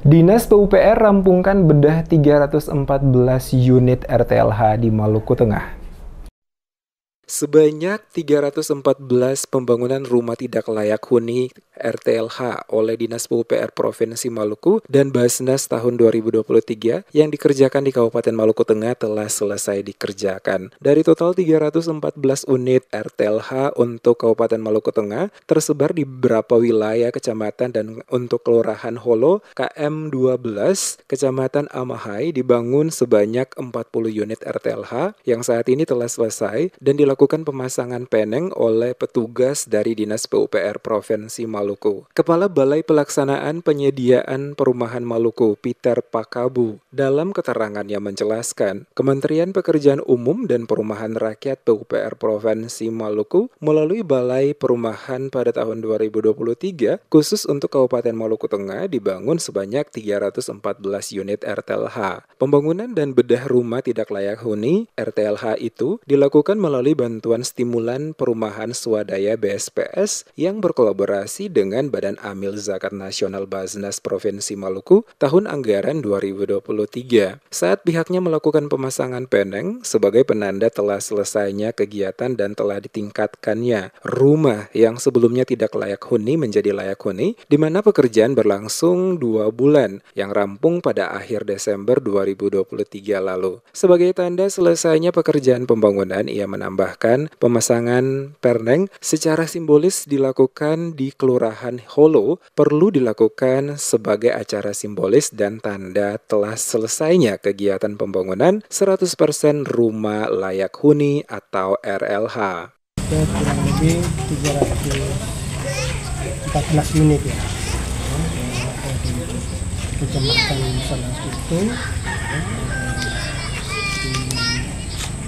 Dinas PUPR rampungkan bedah 314 unit RTLH di Maluku Tengah. Sebanyak 314 pembangunan rumah tidak layak huni RTLH oleh Dinas PUPR Provinsi Maluku dan Basnas tahun 2023 yang dikerjakan di Kabupaten Maluku Tengah telah selesai dikerjakan. Dari total 314 unit RTLH untuk Kabupaten Maluku Tengah tersebar di beberapa wilayah kecamatan dan untuk Kelurahan Holo KM 12 Kecamatan Amahai dibangun sebanyak 40 unit RTLH yang saat ini telah selesai dan dilakukan dilakukan pemasangan peneng oleh petugas dari Dinas PUPR Provinsi Maluku. Kepala Balai Pelaksanaan Penyediaan Perumahan Maluku, Peter Pakabu, dalam keterangannya menjelaskan, Kementerian Pekerjaan Umum dan Perumahan Rakyat PUPR Provinsi Maluku melalui Balai Perumahan pada tahun 2023 khusus untuk Kabupaten Maluku Tengah dibangun sebanyak 314 unit RTLH. Pembangunan dan bedah rumah tidak layak huni RTLH itu dilakukan melalui bantuan Bantuan Stimulan Perumahan Swadaya BSPS yang berkolaborasi dengan Badan Amil Zakat Nasional Baznas Provinsi Maluku tahun anggaran 2023. Saat pihaknya melakukan pemasangan peneng sebagai penanda telah selesainya kegiatan dan telah ditingkatkannya rumah yang sebelumnya tidak layak huni menjadi layak huni, di mana pekerjaan berlangsung dua bulan yang rampung pada akhir Desember 2023 lalu. Sebagai tanda selesainya pekerjaan pembangunan, ia menambah Bahkan pemasangan perneng secara simbolis dilakukan di Kelurahan Holo perlu dilakukan sebagai acara simbolis dan tanda telah selesainya kegiatan pembangunan 100% rumah layak huni atau RLH. kurang lebih 314 unit ya. Kecamatan itu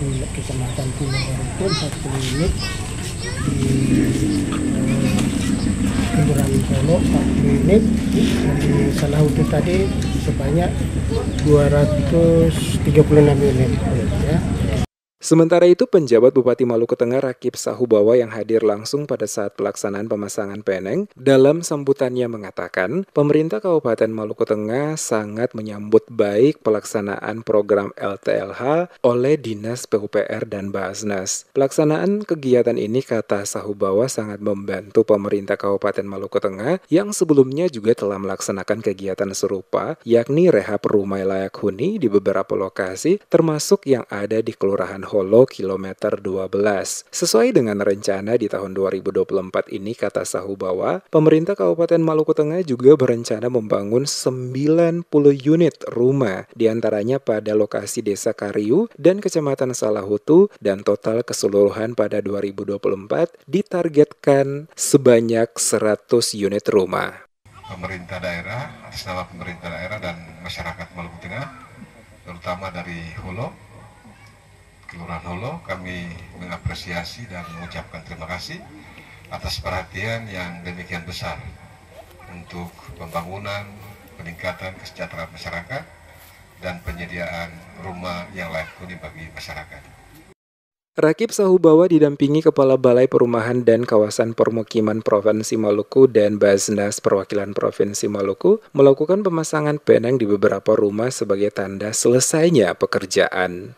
Pulau Kecamatan Pulau pun satu unit di eh, Kelurahan Solo satu unit di Salahuddin tadi sebanyak 236 unit ya. Sementara itu, penjabat Bupati Maluku Tengah Rakib Sahubawa yang hadir langsung pada saat pelaksanaan pemasangan peneng dalam sambutannya mengatakan, pemerintah Kabupaten Maluku Tengah sangat menyambut baik pelaksanaan program LTLH oleh Dinas PUPR dan Basnas. Pelaksanaan kegiatan ini kata Sahubawa sangat membantu pemerintah Kabupaten Maluku Tengah yang sebelumnya juga telah melaksanakan kegiatan serupa yakni rehab rumah layak huni di beberapa lokasi termasuk yang ada di Kelurahan Holo kilometer 12. Sesuai dengan rencana di tahun 2024 ini kata Sahubawa, pemerintah Kabupaten Maluku Tengah juga berencana membangun 90 unit rumah, diantaranya pada lokasi Desa Kariu dan Kecamatan Salahutu dan total keseluruhan pada 2024 ditargetkan sebanyak 100 unit rumah. Pemerintah daerah, setelah pemerintah daerah dan masyarakat Maluku Tengah, terutama dari Holo, Kelurahan Holo kami mengapresiasi dan mengucapkan terima kasih atas perhatian yang demikian besar untuk pembangunan, peningkatan kesejahteraan masyarakat, dan penyediaan rumah yang layak huni bagi masyarakat. Rakib Sahubawa didampingi Kepala Balai Perumahan dan Kawasan Permukiman Provinsi Maluku dan Basnas Perwakilan Provinsi Maluku melakukan pemasangan peneng di beberapa rumah sebagai tanda selesainya pekerjaan.